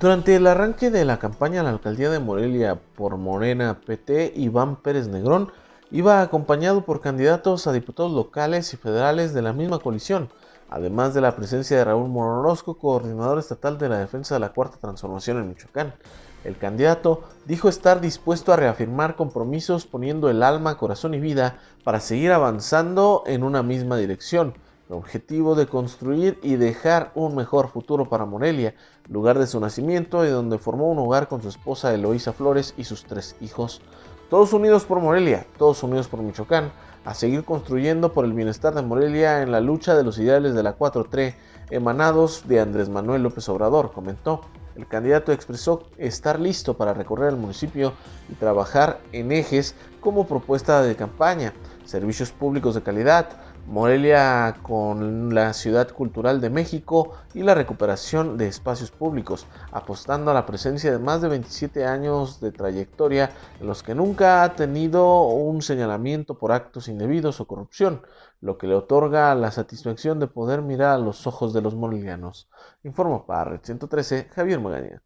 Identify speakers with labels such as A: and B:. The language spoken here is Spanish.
A: Durante el arranque de la campaña la alcaldía de Morelia por Morena PT, Iván Pérez Negrón iba acompañado por candidatos a diputados locales y federales de la misma coalición, además de la presencia de Raúl Mororosco, coordinador estatal de la defensa de la Cuarta Transformación en Michoacán. El candidato dijo estar dispuesto a reafirmar compromisos poniendo el alma, corazón y vida para seguir avanzando en una misma dirección el objetivo de construir y dejar un mejor futuro para Morelia, lugar de su nacimiento y donde formó un hogar con su esposa Eloísa Flores y sus tres hijos. Todos unidos por Morelia, todos unidos por Michoacán, a seguir construyendo por el bienestar de Morelia en la lucha de los ideales de la 4 3 emanados de Andrés Manuel López Obrador, comentó. El candidato expresó estar listo para recorrer el municipio y trabajar en ejes como propuesta de campaña, servicios públicos de calidad, Morelia con la Ciudad Cultural de México y la recuperación de espacios públicos, apostando a la presencia de más de 27 años de trayectoria en los que nunca ha tenido un señalamiento por actos indebidos o corrupción, lo que le otorga la satisfacción de poder mirar a los ojos de los morelianos. Informa para Red 113 Javier Magaña.